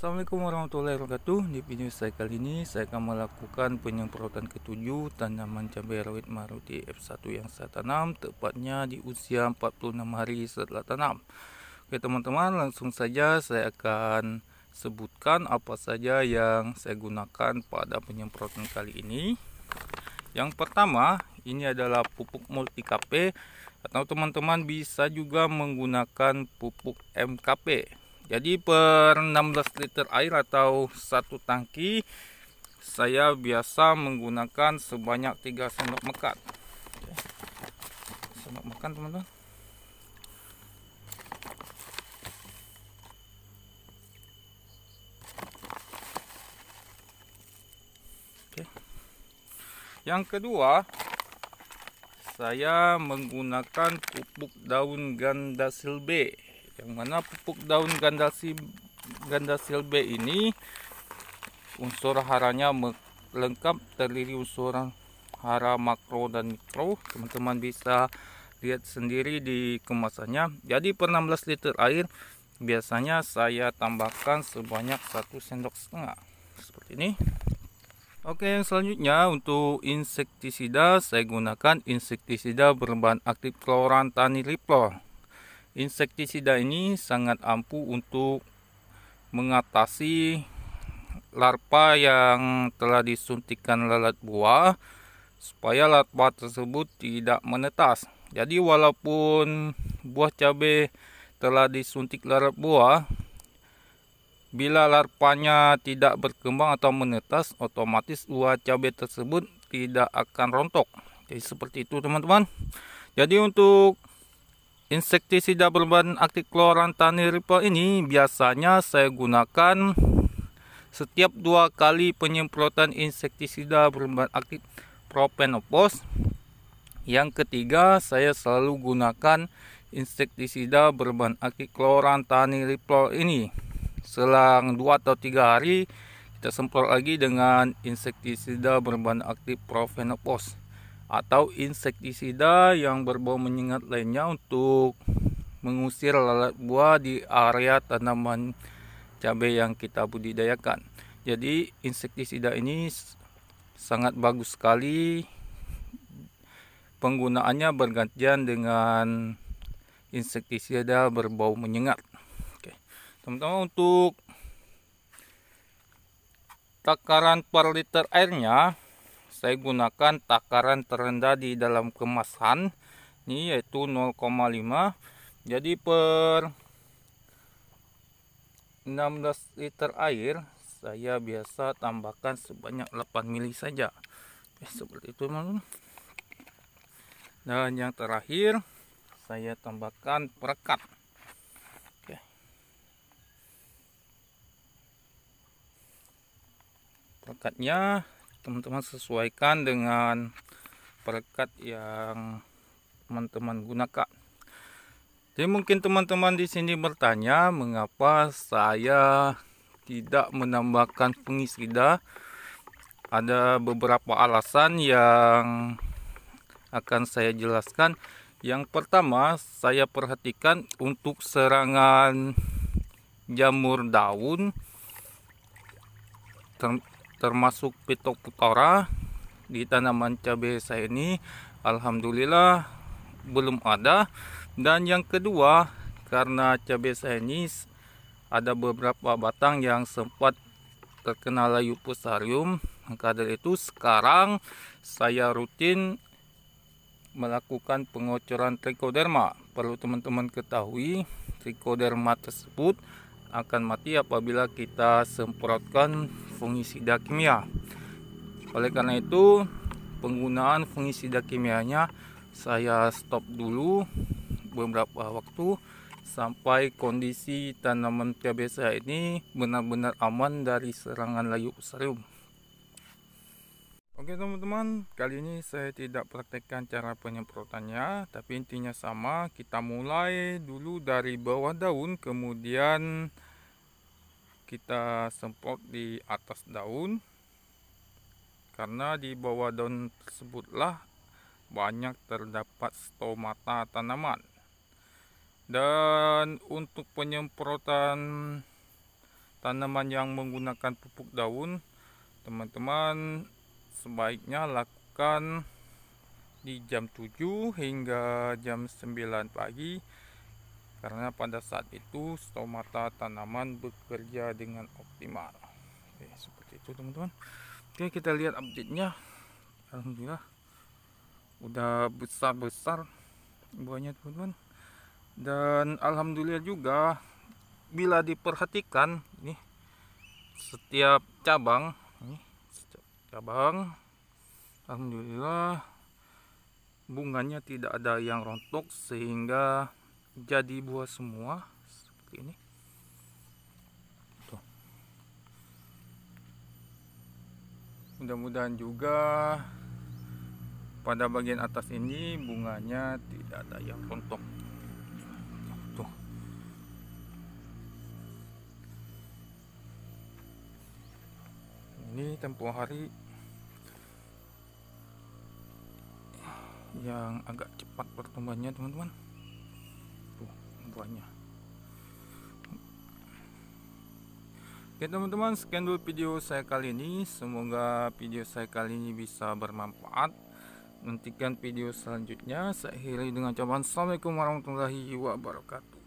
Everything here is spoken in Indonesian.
Assalamualaikum warahmatullahi wabarakatuh Di video saya kali ini saya akan melakukan penyemprotan ketujuh tanaman cabai rawit maruti F1 yang saya tanam Tepatnya di usia 46 hari setelah tanam Oke teman-teman langsung saja saya akan sebutkan apa saja yang saya gunakan pada penyemprotan kali ini Yang pertama ini adalah pupuk multi KP Atau teman-teman bisa juga menggunakan pupuk MKP jadi per 16 liter air atau satu tangki saya biasa menggunakan sebanyak 3 sendok makan sendok makan teman-teman Yang kedua, saya menggunakan pupuk daun ganda silbe yang mana pupuk daun ganda si ganda silbe ini unsur haranya lengkap terdiri unsur hara makro dan mikro teman-teman bisa lihat sendiri di kemasannya jadi per 16 liter air biasanya saya tambahkan sebanyak satu sendok setengah seperti ini Oke yang selanjutnya untuk insektisida saya gunakan insektisida berbahan aktif kloran tanilipol insektisida ini sangat ampuh untuk mengatasi larva yang telah disuntikan lalat buah supaya larva tersebut tidak menetas jadi walaupun buah cabai telah disuntik lalat buah bila larvanya tidak berkembang atau menetas otomatis buah cabai tersebut tidak akan rontok jadi seperti itu teman-teman jadi untuk Insektisida berbahan aktif klorantaniripol ini biasanya saya gunakan setiap dua kali penyemprotan insektisida berbahan aktif propenopos. Yang ketiga, saya selalu gunakan insektisida berbahan aktif klorantaniripol ini. Selang dua atau tiga hari, kita semprot lagi dengan insektisida berbahan aktif propenopos atau insektisida yang berbau menyengat lainnya untuk mengusir lalat buah di area tanaman cabai yang kita budidayakan. Jadi insektisida ini sangat bagus sekali penggunaannya bergantian dengan insektisida berbau menyengat. Oke. Teman-teman untuk takaran per liter airnya saya gunakan takaran terendah di dalam kemasan ini yaitu 0,5 jadi per 16 liter air saya biasa tambahkan sebanyak 8 mili saja ya, seperti itu teman dan yang terakhir saya tambahkan perekat Oke. perekatnya teman-teman sesuaikan dengan perekat yang teman-teman gunakan jadi mungkin teman-teman di sini bertanya mengapa saya tidak menambahkan pengisida. ada beberapa alasan yang akan saya jelaskan yang pertama saya perhatikan untuk serangan jamur daun termasuk pitok putara di tanaman cabai saya ini Alhamdulillah belum ada dan yang kedua karena cabai saya ini ada beberapa batang yang sempat terkena layu pusarium maka dari itu sekarang saya rutin melakukan pengocoran trichoderma perlu teman-teman ketahui trichoderma tersebut akan mati apabila kita semprotkan fungisida kimia. Oleh karena itu, penggunaan fungisida kimianya saya stop dulu beberapa waktu sampai kondisi tanaman cabai saya ini benar-benar aman dari serangan layu serum. Oke teman-teman, kali ini saya tidak praktekkan cara penyemprotannya, tapi intinya sama, kita mulai dulu dari bawah daun, kemudian kita semprot di atas daun, karena di bawah daun tersebutlah banyak terdapat stomata tanaman. Dan untuk penyemprotan tanaman yang menggunakan pupuk daun, teman-teman sebaiknya lakukan di jam 7 hingga jam 9 pagi karena pada saat itu stomata tanaman bekerja dengan optimal oke seperti itu teman-teman oke kita lihat update-nya Alhamdulillah udah besar-besar buahnya teman-teman dan Alhamdulillah juga bila diperhatikan nih setiap cabang cabang ya, Alhamdulillah bunganya tidak ada yang rontok sehingga jadi buah semua seperti ini mudah-mudahan juga pada bagian atas ini bunganya tidak ada yang rontok tempo hari yang agak cepat pertumbuhannya teman-teman tuh buahnya oke teman-teman sekian dulu video saya kali ini semoga video saya kali ini bisa bermanfaat nantikan video selanjutnya saya akhiri dengan ucapan assalamualaikum warahmatullahi wabarakatuh